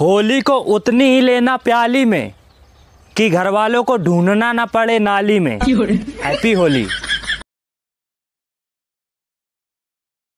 होली को उतनी ही लेना प्याली में कि घर वालों को ढूंढना ना पड़े नाली में हैप्पी होली